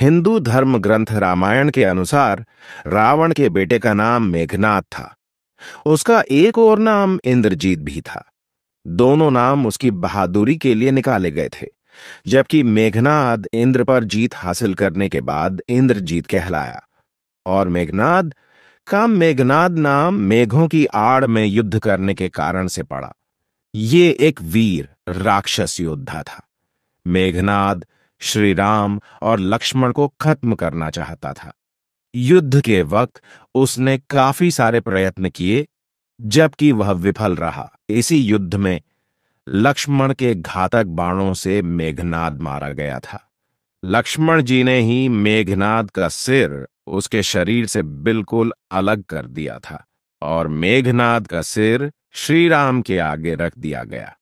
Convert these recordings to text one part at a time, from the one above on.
हिंदू धर्म ग्रंथ रामायण के अनुसार रावण के बेटे का नाम मेघनाथ था उसका एक और नाम इंद्रजीत भी था दोनों नाम उसकी बहादुरी के लिए निकाले गए थे जबकि मेघनाद इंद्र पर जीत हासिल करने के बाद इंद्रजीत कहलाया और मेघनाद का मेघनाद नाम मेघों की आड़ में युद्ध करने के कारण से पड़ा ये एक वीर राक्षस योद्धा था मेघनाद श्री राम और लक्ष्मण को खत्म करना चाहता था युद्ध के वक्त उसने काफी सारे प्रयत्न किए जबकि वह विफल रहा इसी युद्ध में लक्ष्मण के घातक बाणों से मेघनाद मारा गया था लक्ष्मण जी ने ही मेघनाद का सिर उसके शरीर से बिल्कुल अलग कर दिया था और मेघनाद का सिर श्रीराम के आगे रख दिया गया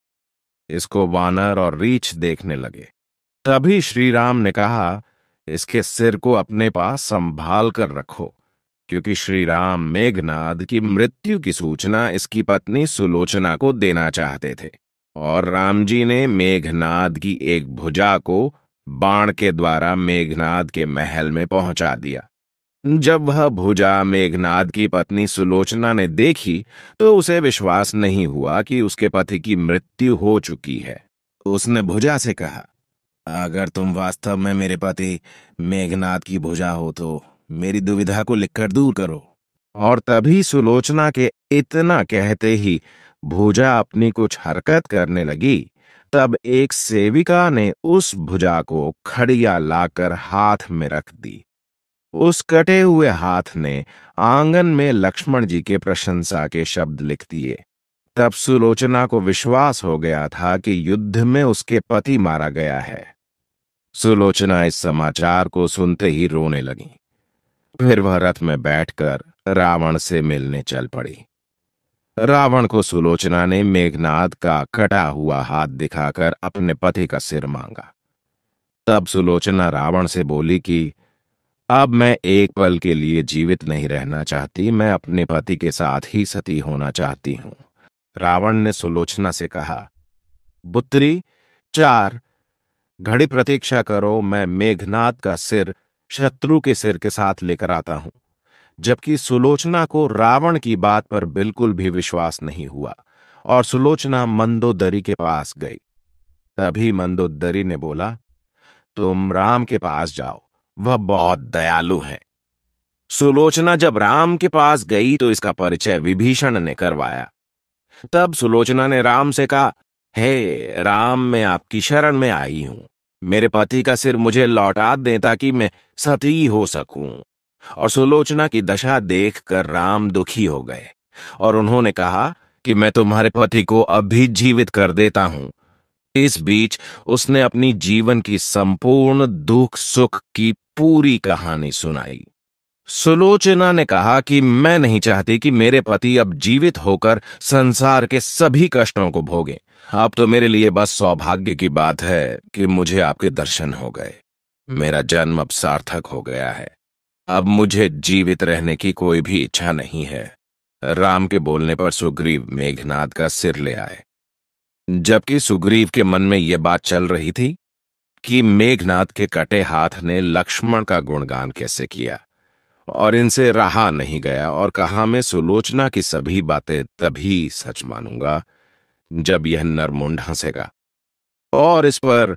इसको वानर और रीछ देखने लगे तभी श्री राम ने कहा इसके सिर को अपने पास संभाल कर रखो क्योंकि श्री राम मेघनाद की मृत्यु की सूचना इसकी पत्नी सुलोचना को देना चाहते थे और राम जी ने मेघनाद की एक भुजा को बाण के द्वारा मेघनाद के महल में पहुंचा दिया जब वह भुजा मेघनाद की पत्नी सुलोचना ने देखी तो उसे विश्वास नहीं हुआ कि उसके पति की मृत्यु हो चुकी है उसने भुजा से कहा अगर तुम वास्तव में मेरे पति मेघनाथ की भुजा हो तो मेरी दुविधा को लिखकर दूर करो और तभी सुलोचना के इतना कहते ही भुजा अपनी कुछ हरकत करने लगी तब एक सेविका ने उस भुजा को खड़िया लाकर हाथ में रख दी उस कटे हुए हाथ ने आंगन में लक्ष्मण जी के प्रशंसा के शब्द लिख दिए तब सुलोचना को विश्वास हो गया था कि युद्ध में उसके पति मारा गया है सुलोचना इस समाचार को सुनते ही रोने लगी फिर वह रथ में बैठकर रावण से मिलने चल पड़ी रावण को सुलोचना ने मेघनाद का कटा हुआ हाथ दिखाकर अपने पति का सिर मांगा तब सुलोचना रावण से बोली कि अब मैं एक पल के लिए जीवित नहीं रहना चाहती मैं अपने पति के साथ ही सती होना चाहती हूं रावण ने सुलोचना से कहा बुत्री चार घड़ी प्रतीक्षा करो मैं मेघनाथ का सिर शत्रु के सिर के साथ लेकर आता हूं जबकि सुलोचना को रावण की बात पर बिल्कुल भी विश्वास नहीं हुआ और सुलोचना मंदोदरी के पास गई तभी मंदोदरी ने बोला तुम राम के पास जाओ वह बहुत दयालु है सुलोचना जब राम के पास गई तो इसका परिचय विभीषण ने करवाया तब सुलोचना ने राम से कहा हे राम मैं आपकी शरण में आई हूं मेरे पति का सिर मुझे लौटा दे ताकि मैं सती हो सकूं और सुलोचना की दशा देखकर राम दुखी हो गए और उन्होंने कहा कि मैं तुम्हारे पति को अभी जीवित कर देता हूं इस बीच उसने अपनी जीवन की संपूर्ण दुख सुख की पूरी कहानी सुनाई सुलोचना ने कहा कि मैं नहीं चाहती कि मेरे पति अब जीवित होकर संसार के सभी कष्टों को भोगे अब तो मेरे लिए बस सौभाग्य की बात है कि मुझे आपके दर्शन हो गए मेरा जन्म अब सार्थक हो गया है अब मुझे जीवित रहने की कोई भी इच्छा नहीं है राम के बोलने पर सुग्रीव मेघनाथ का सिर ले आए जबकि सुग्रीव के मन में यह बात चल रही थी कि मेघनाथ के कटे हाथ ने लक्ष्मण का गुणगान कैसे किया और इनसे रहा नहीं गया और कहा मैं सुलोचना की सभी बातें तभी सच मानूंगा जब यह नरमुंड हंसेगा और इस पर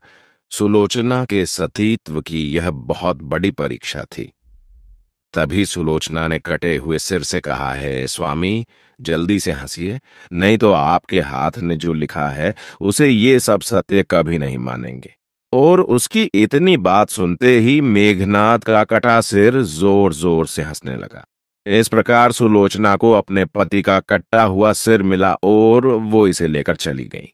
सुलोचना के सतीत्व की यह बहुत बड़ी परीक्षा थी तभी सुलोचना ने कटे हुए सिर से कहा है स्वामी जल्दी से हंसिए नहीं तो आपके हाथ ने जो लिखा है उसे ये सब सत्य कभी नहीं मानेंगे और उसकी इतनी बात सुनते ही मेघनाथ का कटा सिर जोर जोर से हंसने लगा इस प्रकार सुलोचना को अपने पति का कट्टा हुआ सिर मिला और वो इसे लेकर चली गई